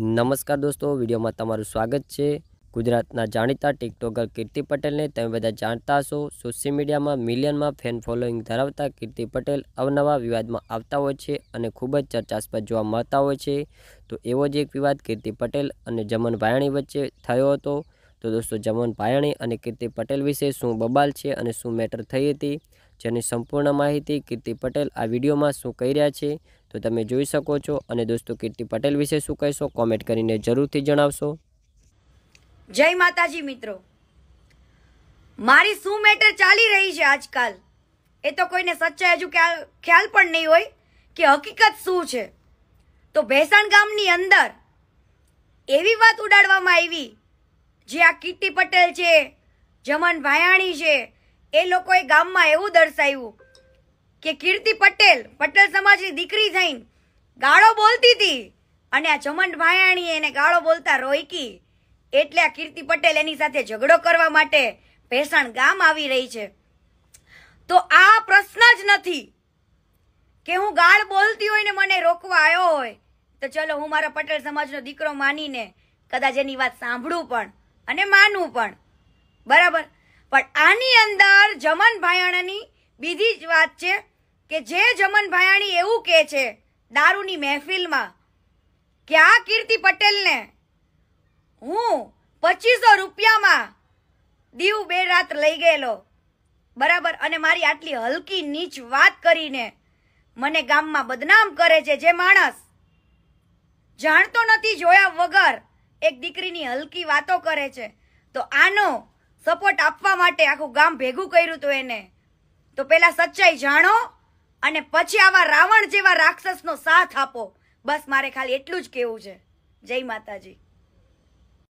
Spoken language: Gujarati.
નમસ્કાર દોસ્તો વિડીયોમાં તમારું સ્વાગત છે ગુજરાતના જાણીતા ટિકટોકર કીર્તિ પટેલને તમે બધા જાણતા હશો સોશિયલ મીડિયામાં મિલિયનમાં ફેન ફોલોઈંગ ધરાવતા કીર્તિ પટેલ અવનવા વિવાદમાં આવતા હોય છે અને ખૂબ જ ચર્ચાસ્પદ જોવા મળતા હોય છે તો એવો જ એક વિવાદ કીર્તિ પટેલ અને જમન ભાયાણી વચ્ચે થયો હતો તો દોસ્તો જમન ભાયાણી અને કીર્તિ પટેલ વિશે શું બબાલ છે અને શું મેટર થઈ હતી જેની સંપૂર્ણ માહિતી કીર્તિ પટેલ આ વિડીયોમાં શું કહી રહ્યા છે તો તમે જોઈ શકો છો અને દોસ્તો કીર્તિ પટેલ વિશે શું કહેશો કોમેન્ટ કરીને જરૂરથી જણાવશો જય માતાજી મિત્રો મારી શું મેટર ચાલી રહી છે આજકાલ એ તો કોઈને સચ્ચાઈ હજુ ખ્યાલ પણ નહીં હોય કે હકીકત શું છે તો ભેસાણ ગામની અંદર એવી વાત ઉડાડવામાં આવી જે આ કીર્તિ પટેલ છે જમન ભાયાણી છે એ લોકોએ ગામમાં એવું દર્શાવ્યું કે કીર્તિ પટેલ પટેલ સમાજની દીકરી થઈને ગાળો બોલતી હતી અને આ ચમંડ ભાયાણીએ એને ગાળો બોલતા રોકી એટલે આ કીર્તિ પટેલ એની સાથે ઝઘડો કરવા માટે ભેસણ ગામ આવી રહી છે તો આ પ્રશ્ન જ નથી કે હું ગાળ બોલતી હોય ને મને રોકવા આવ્યો હોય તો ચલો હું મારા પટેલ સમાજનો દીકરો માનીને કદાચ એની વાત સાંભળું પણ અને માનવું પણ બરાબર પણ આની અંદર જમન ભાયાણાની બીજી જ વાત છે કે જે જમન ભાયાણી એવું કહે છે દારૂની મહેફિલમાં કે આ કીર્તિ પટેલને હું પચીસો રૂપિયામાં દીવ બે રાત લઈ ગયેલો બરાબર અને મારી આટલી હલકી નીચ વાત કરીને મને ગામમાં બદનામ કરે છે જે માણસ જાણતો નથી જોયા વગર એક દીકરીની હલકી વાતો કરે છે તો આનો સપોર્ટ આપવા માટે આખું ગામ ભેગું કર્યું હતું એને તો પેલા સચ્ચાઈ જાણો અને પછી આવા રાવણ જેવા રાક્ષસનો સાથ આપો બસ મારે ખાલી એટલું જ કહેવું છે જય માતાજી